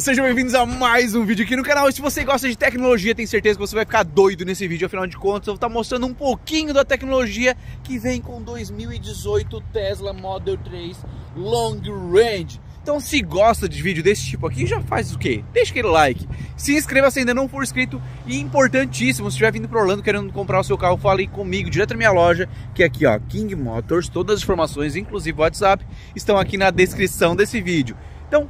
Sejam bem-vindos a mais um vídeo aqui no canal. E se você gosta de tecnologia, tem certeza que você vai ficar doido nesse vídeo. Afinal de contas, eu vou estar tá mostrando um pouquinho da tecnologia que vem com 2018 Tesla Model 3 Long Range. Então, se gosta de vídeo desse tipo aqui, já faz o quê? Deixa aquele like. Se inscreva se ainda não for inscrito. E importantíssimo, se estiver vindo para Orlando querendo comprar o seu carro, fale comigo direto na minha loja, que é aqui, ó, King Motors. Todas as informações, inclusive o WhatsApp, estão aqui na descrição desse vídeo. Então,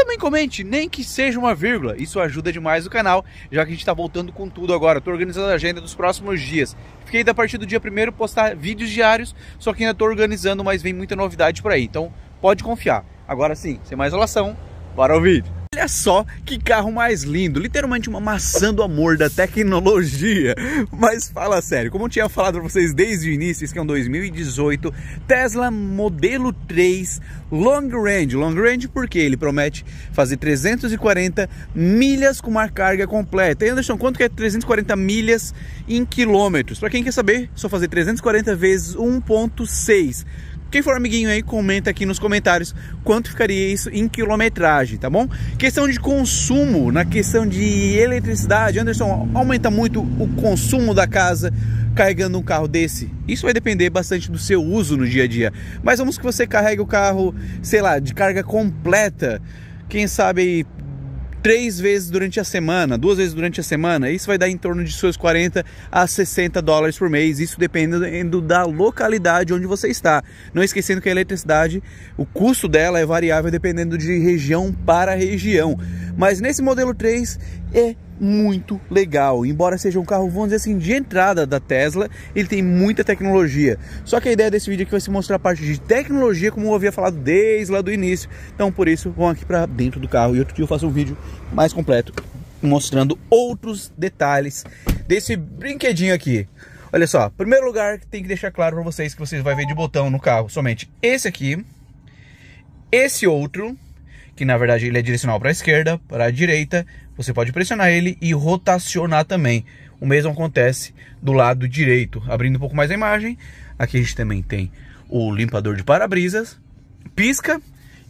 também comente, nem que seja uma vírgula, isso ajuda demais o canal, já que a gente está voltando com tudo agora. Estou organizando a agenda dos próximos dias. Fiquei da partir do dia primeiro postar vídeos diários, só que ainda estou organizando, mas vem muita novidade por aí, então pode confiar. Agora sim, sem mais relação, bora ao vídeo. Olha só que carro mais lindo, literalmente uma maçã do amor da tecnologia. Mas fala sério, como eu tinha falado para vocês desde o início, que é um 2018 Tesla modelo 3 Long Range. Long Range porque ele promete fazer 340 milhas com uma carga completa. E Anderson, quanto que é 340 milhas em quilômetros? Para quem quer saber, só fazer 340 vezes 1.6 quem for amiguinho aí, comenta aqui nos comentários quanto ficaria isso em quilometragem, tá bom? Questão de consumo, na questão de eletricidade, Anderson, aumenta muito o consumo da casa carregando um carro desse? Isso vai depender bastante do seu uso no dia a dia. Mas vamos que você carregue o carro, sei lá, de carga completa, quem sabe três vezes durante a semana, duas vezes durante a semana, isso vai dar em torno de seus 40 a 60 dólares por mês, isso dependendo da localidade onde você está. Não esquecendo que a eletricidade, o custo dela é variável dependendo de região para região. Mas nesse modelo 3 é muito legal. Embora seja um carro, vamos dizer assim, de entrada da Tesla, ele tem muita tecnologia. Só que a ideia desse vídeo aqui vai se mostrar a parte de tecnologia, como eu havia falado desde lá do início. Então, por isso, vão aqui para dentro do carro e outro dia eu faço um vídeo mais completo mostrando outros detalhes desse brinquedinho aqui. Olha só, primeiro lugar que tem que deixar claro para vocês que vocês vai ver de botão no carro somente esse aqui, esse outro, que na verdade ele é direcional para a esquerda, para a direita, você pode pressionar ele e rotacionar também. O mesmo acontece do lado direito. Abrindo um pouco mais a imagem, aqui a gente também tem o limpador de para-brisas, pisca,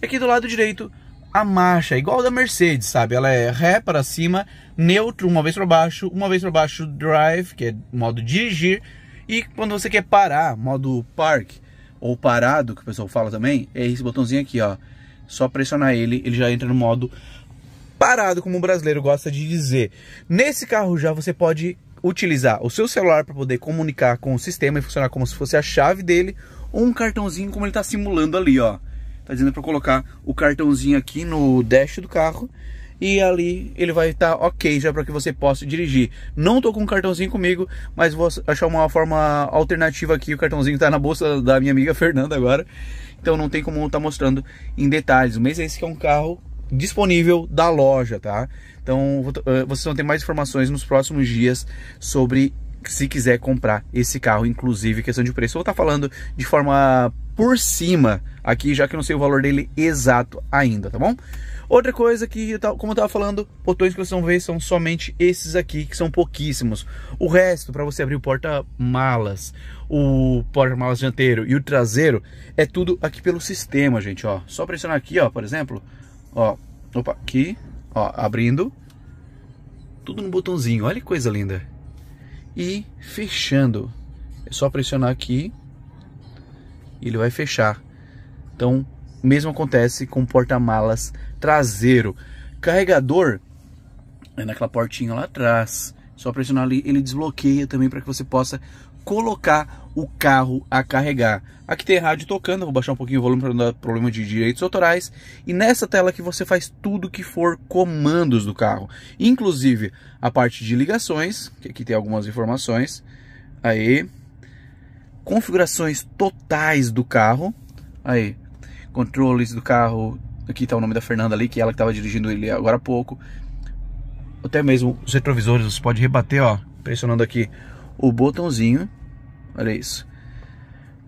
e aqui do lado direito a marcha, igual a da Mercedes, sabe? Ela é ré para cima, neutro uma vez para baixo, uma vez para baixo drive, que é modo dirigir, e quando você quer parar, modo park ou parado, que o pessoal fala também, é esse botãozinho aqui, ó. Só pressionar ele, ele já entra no modo parado, como o brasileiro gosta de dizer. Nesse carro já você pode utilizar o seu celular para poder comunicar com o sistema e funcionar como se fosse a chave dele, ou um cartãozinho como ele está simulando ali, ó. Tá dizendo para colocar o cartãozinho aqui no dash do carro e ali ele vai estar tá ok já para que você possa dirigir. Não tô com um cartãozinho comigo, mas vou achar uma forma alternativa aqui. O cartãozinho está na bolsa da minha amiga Fernanda agora, então não tem como estar tá mostrando em detalhes. Mas esse é um carro disponível da loja, tá? Então eh, vocês vão ter mais informações nos próximos dias sobre se quiser comprar esse carro, inclusive questão de preço. Vou estar tá falando de forma por cima aqui, já que eu não sei o valor dele exato ainda, tá bom? Outra coisa que, como eu estava falando, botões que vocês vão ver são somente esses aqui, que são pouquíssimos. O resto, para você abrir o porta-malas, o porta-malas dianteiro e o traseiro, é tudo aqui pelo sistema, gente, ó. Só pressionar aqui, ó, por exemplo, Ó, opa, aqui, ó, abrindo. Tudo no botãozinho, olha que coisa linda. E fechando. É só pressionar aqui e ele vai fechar. Então, mesmo acontece com porta-malas traseiro. Carregador é naquela portinha lá atrás. Só pressionar ali, ele desbloqueia também para que você possa colocar o carro a carregar. Aqui tem rádio tocando, vou baixar um pouquinho o volume para não dar problema de direitos autorais. E nessa tela que você faz tudo que for comandos do carro, inclusive a parte de ligações, que aqui tem algumas informações. Aí, configurações totais do carro. Aí, controles do carro. Aqui está o nome da Fernanda ali, que ela que estava dirigindo ele agora há pouco. Até mesmo os retrovisores, você pode rebater, ó, pressionando aqui o botãozinho Olha isso.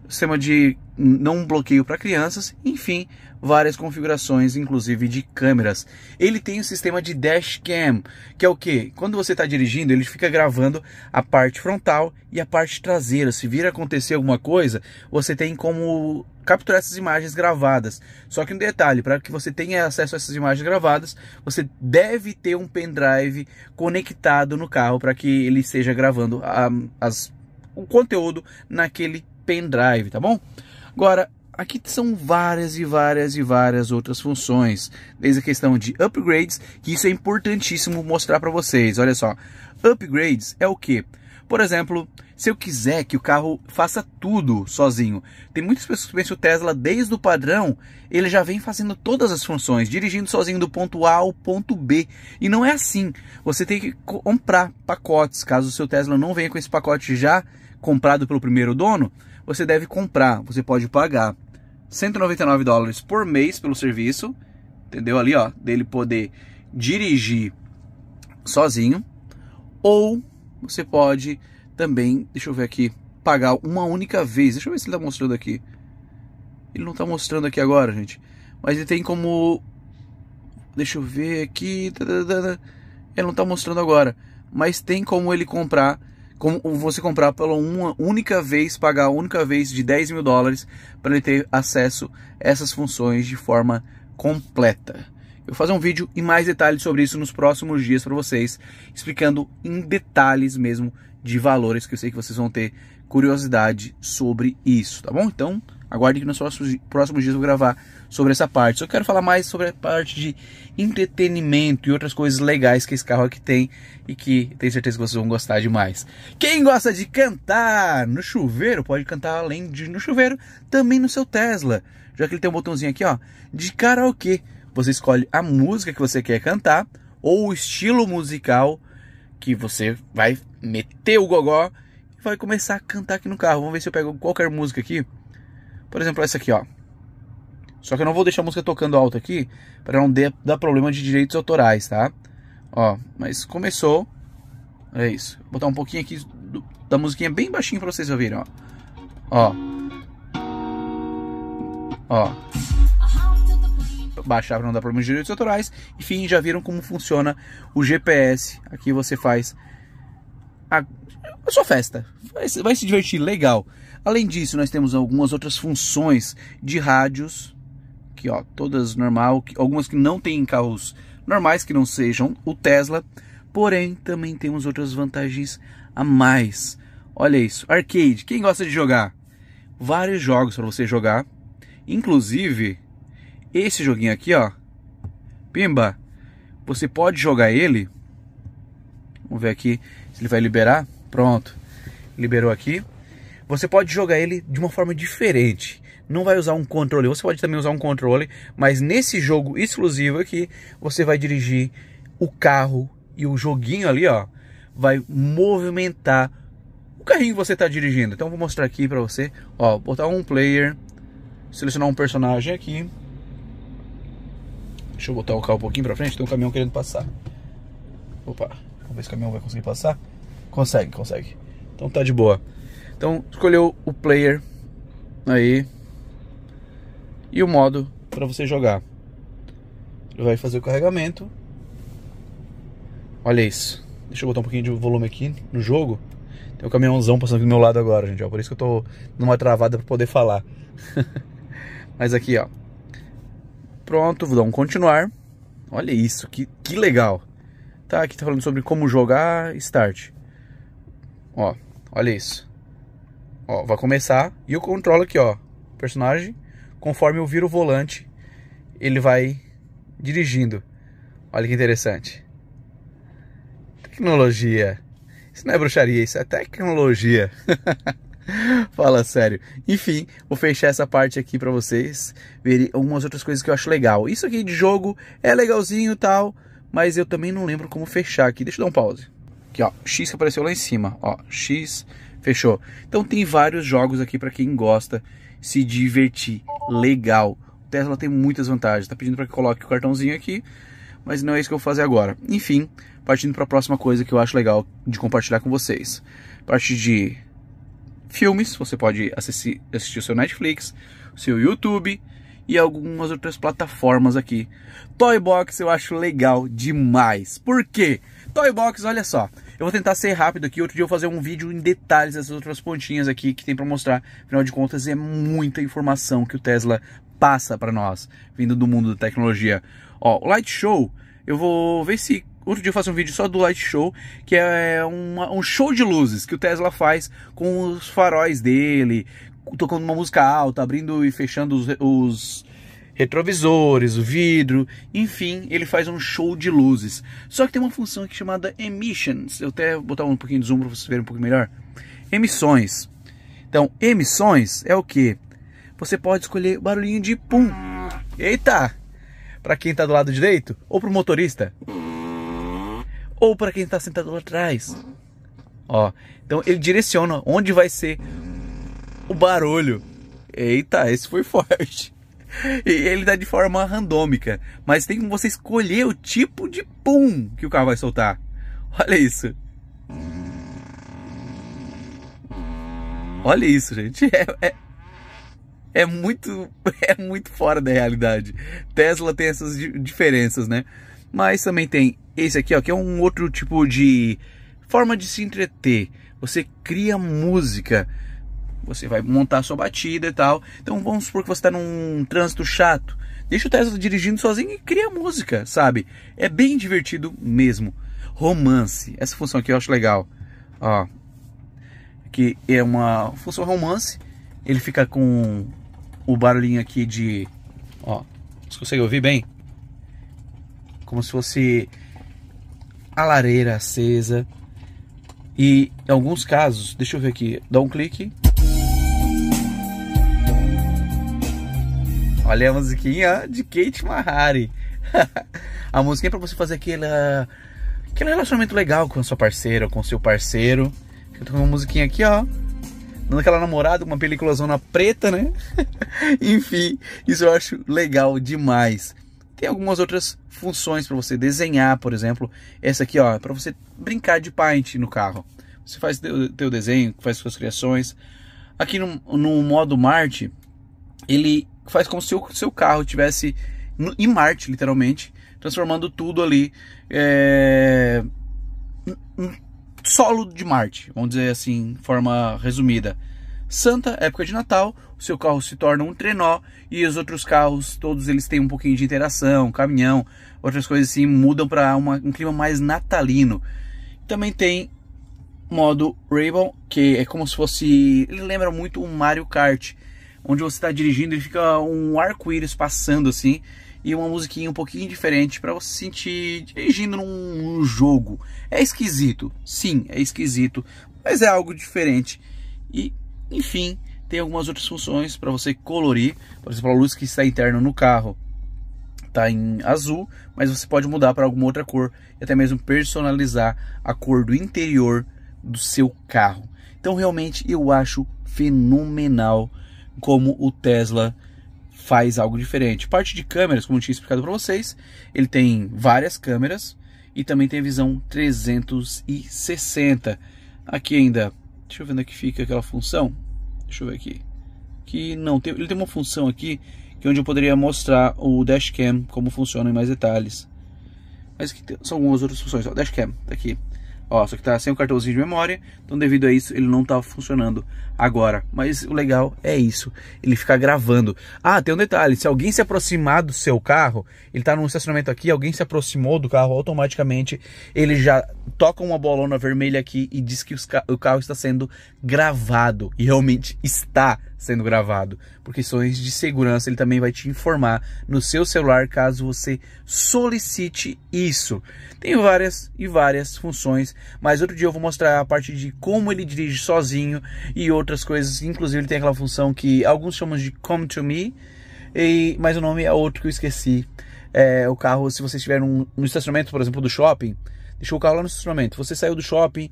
Sistema de não bloqueio para crianças, enfim, várias configurações, inclusive de câmeras. Ele tem o um sistema de dashcam, que é o que? Quando você está dirigindo, ele fica gravando a parte frontal e a parte traseira. Se vir acontecer alguma coisa, você tem como capturar essas imagens gravadas. Só que um detalhe, para que você tenha acesso a essas imagens gravadas, você deve ter um pendrive conectado no carro para que ele esteja gravando a, as o conteúdo naquele pendrive, tá bom? Agora, aqui são várias e várias e várias outras funções, desde a questão de upgrades, que isso é importantíssimo mostrar para vocês. Olha só, upgrades é o que? Por exemplo, se eu quiser que o carro faça tudo sozinho, tem muitas pessoas que pensam que o Tesla, desde o padrão, ele já vem fazendo todas as funções, dirigindo sozinho do ponto A ao ponto B. E não é assim. Você tem que comprar pacotes, caso o seu Tesla não venha com esse pacote já comprado pelo primeiro dono, você deve comprar, você pode pagar 199 dólares por mês pelo serviço, entendeu? Ali, ó, dele poder dirigir sozinho, ou você pode também, deixa eu ver aqui, pagar uma única vez. Deixa eu ver se ele tá mostrando aqui. Ele não tá mostrando aqui agora, gente. Mas ele tem como Deixa eu ver aqui. Ele não tá mostrando agora, mas tem como ele comprar como você comprar pela uma única vez, pagar a única vez de 10 mil dólares para ele ter acesso a essas funções de forma completa. Eu vou fazer um vídeo e mais detalhes sobre isso nos próximos dias para vocês, explicando em detalhes mesmo de valores que eu sei que vocês vão ter curiosidade sobre isso, tá bom? Então, aguarde que nos próximos, próximos dias eu vou gravar sobre essa parte. Só quero falar mais sobre a parte de entretenimento e outras coisas legais que esse carro aqui tem e que tenho certeza que vocês vão gostar demais. Quem gosta de cantar no chuveiro, pode cantar além de no chuveiro, também no seu Tesla. Já que ele tem um botãozinho aqui, ó, de karaokê. Você escolhe a música que você quer cantar ou o estilo musical que você vai meter o gogó e vai começar a cantar aqui no carro. Vamos ver se eu pego qualquer música aqui. Por exemplo, essa aqui, ó. Só que eu não vou deixar a música tocando alto aqui para não dar problema de direitos autorais, tá? Ó, mas começou. É isso. Vou botar um pouquinho aqui do, da musiquinha bem baixinho para vocês ouvirem, ó. Ó. Ó. Baixar para não dar problema de direitos autorais. Enfim, já viram como funciona o GPS. Aqui você faz a, a sua festa. Vai, vai se divertir, legal. Além disso, nós temos algumas outras funções de rádios, que ó, todas normal, que, algumas que não tem em carros normais que não sejam o Tesla, porém também temos outras vantagens a mais. Olha isso, arcade. Quem gosta de jogar? Vários jogos para você jogar. Inclusive, esse joguinho aqui, ó. Pimba. Você pode jogar ele. Vamos ver aqui se ele vai liberar. Pronto. Liberou aqui. Você pode jogar ele de uma forma diferente. Não vai usar um controle. Você pode também usar um controle, mas nesse jogo exclusivo aqui, você vai dirigir o carro e o joguinho ali, ó, vai movimentar o carrinho que você está dirigindo. Então vou mostrar aqui para você, ó, botar um player, selecionar um personagem aqui. Deixa eu botar o carro um pouquinho para frente, tem um caminhão querendo passar. Opa, vamos ver se o caminhão vai conseguir passar. Consegue, consegue. Então tá de boa. Então escolheu o player aí e o modo para você jogar. Ele vai fazer o carregamento. Olha isso. Deixa eu botar um pouquinho de volume aqui no jogo. Tem um caminhãozão passando aqui do meu lado agora, gente. Ó. Por isso que eu tô numa travada para poder falar. Mas aqui, ó. Pronto, vou dar um continuar. Olha isso, que, que legal. Tá, aqui tá falando sobre como jogar, start. Ó, olha isso. Ó, vai começar e eu controlo aqui, ó. O personagem, conforme eu viro o volante, ele vai dirigindo. Olha que interessante. Tecnologia. Isso não é bruxaria, isso é tecnologia. Fala sério. Enfim, vou fechar essa parte aqui para vocês verem algumas outras coisas que eu acho legal. Isso aqui de jogo é legalzinho tal, mas eu também não lembro como fechar aqui. Deixa eu dar um pause. Aqui, ó, X que apareceu lá em cima, ó, X Fechou? Então tem vários jogos aqui para quem gosta se divertir. Legal. O Tesla tem muitas vantagens. Tá pedindo para que coloque o cartãozinho aqui, mas não é isso que eu vou fazer agora. Enfim, partindo para a próxima coisa que eu acho legal de compartilhar com vocês. Parte de filmes, você pode assistir, assistir o seu Netflix, o seu YouTube, e algumas outras plataformas aqui. Toybox eu acho legal demais. Por quê? Toybox, olha só, eu vou tentar ser rápido aqui, outro dia eu vou fazer um vídeo em detalhes dessas outras pontinhas aqui que tem para mostrar. Afinal de contas, é muita informação que o Tesla passa para nós, vindo do mundo da tecnologia. Ó, o Light Show, eu vou ver se outro dia eu faço um vídeo só do Light Show, que é uma, um show de luzes que o Tesla faz com os faróis dele, tocando uma música alta, abrindo e fechando os, os retrovisores, o vidro, enfim, ele faz um show de luzes. Só que tem uma função aqui chamada emissions. Eu até vou botar um pouquinho de zoom para vocês verem um pouco melhor. Emissões. Então, emissões é o que? Você pode escolher barulhinho de pum. Eita! Para quem está do lado direito ou para o motorista. Ou para quem está sentado lá atrás. Ó, então ele direciona onde vai ser o barulho. Eita, esse foi forte e ele dá tá de forma randômica, mas tem como você escolher o tipo de pum que o carro vai soltar. Olha isso. Olha isso, gente. É, é, é, muito, é muito fora da realidade. Tesla tem essas diferenças, né? Mas também tem esse aqui, ó, que é um outro tipo de forma de se entreter. Você cria música. Você vai montar a sua batida e tal. Então vamos supor que você está num trânsito chato. Deixa o Tesla dirigindo sozinho e cria música, sabe? É bem divertido mesmo. Romance. Essa função aqui eu acho legal. Ó, que é uma função romance. Ele fica com o barulhinho aqui de. Ó, Você consegue ouvir bem? Como se fosse a lareira acesa. E em alguns casos, deixa eu ver aqui, dá um clique. Olha a musiquinha de Kate Mahari. a musiquinha é para você fazer aquele aquele relacionamento legal com a sua parceira, com seu parceiro. Eu tô com uma musiquinha aqui, ó. Dando aquela namorada com uma película zona preta, né? Enfim, isso eu acho legal demais. Tem algumas outras funções para você desenhar, por exemplo. Essa aqui, ó, é para você brincar de paint no carro. Você faz teu, teu desenho, faz suas criações. Aqui no, no modo Marte, ele faz como se o seu carro tivesse em Marte, literalmente, transformando tudo ali é, um solo de Marte, vamos dizer assim, forma resumida. Santa, época de Natal, o seu carro se torna um trenó e os outros carros, todos eles têm um pouquinho de interação, caminhão, outras coisas assim, mudam para um clima mais natalino. Também tem modo Rainbow, que é como se fosse, ele lembra muito o Mario Kart, onde você está dirigindo e fica um arco-íris passando assim e uma musiquinha um pouquinho diferente para você sentir dirigindo num jogo. É esquisito, sim, é esquisito, mas é algo diferente. E, enfim, tem algumas outras funções para você colorir, por exemplo, a luz que está interna no carro está em azul, mas você pode mudar para alguma outra cor e até mesmo personalizar a cor do interior do seu carro. Então, realmente, eu acho fenomenal como o Tesla faz algo diferente. Parte de câmeras, como eu tinha explicado para vocês, ele tem várias câmeras e também tem a visão 360. Aqui ainda, deixa eu ver onde é que fica aquela função. Deixa eu ver aqui. Que não tem, ele tem uma função aqui que é onde eu poderia mostrar o dashcam como funciona em mais detalhes. Mas que são algumas outras funções. O dashcam tá aqui. Ó, só que tá sem o cartãozinho de memória, então devido a isso ele não tá funcionando agora. Mas o legal é isso, ele fica gravando. Ah, tem um detalhe, se alguém se aproximar do seu carro, ele tá num estacionamento aqui, alguém se aproximou do carro automaticamente, ele já toca uma bolona vermelha aqui e diz que o carro está sendo gravado. E realmente está sendo gravado. Por questões de segurança, ele também vai te informar no seu celular caso você solicite isso. Tem várias e várias funções, mas outro dia eu vou mostrar a parte de como ele dirige sozinho e outras coisas. Inclusive, ele tem aquela função que alguns chamam de Come to Me, e, mas o nome é outro que eu esqueci. É, o carro, se você estiver num, num estacionamento, por exemplo, do shopping, deixou o carro lá no estacionamento, você saiu do shopping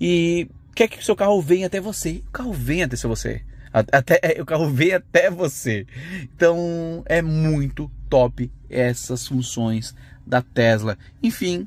e quer que o seu carro venha até você. O carro venha até você. Até, é, o carro vem até você. Então é muito top essas funções da Tesla. Enfim,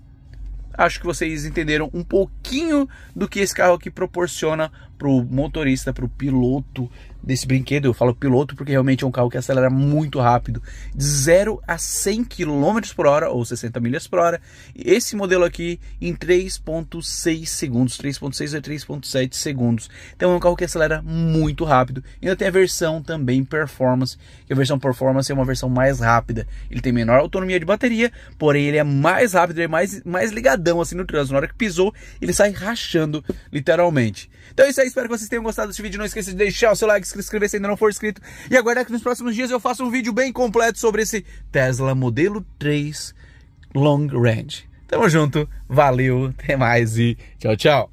acho que vocês entenderam um pouquinho do que esse carro aqui proporciona pro motorista, pro piloto desse brinquedo. Eu falo piloto porque realmente é um carro que acelera muito rápido, de 0 a 100 km por hora ou 60 milhas por hora. Esse modelo aqui em 3.6 segundos, 3.6 a 3.7 segundos. Então é um carro que acelera muito rápido. E ainda tem a versão também performance, que a versão performance é uma versão mais rápida. Ele tem menor autonomia de bateria, porém ele é mais rápido, ele é mais, mais ligadão assim no trânsito. Na hora que pisou, ele sai rachando literalmente. Então é isso aí, espero que vocês tenham gostado desse vídeo. Não esqueça de deixar o seu like, se inscrever se ainda não for inscrito. E aguardar que nos próximos dias eu faça um vídeo bem completo sobre esse Tesla modelo 3 Long Range. Tamo junto, valeu, até mais e tchau, tchau.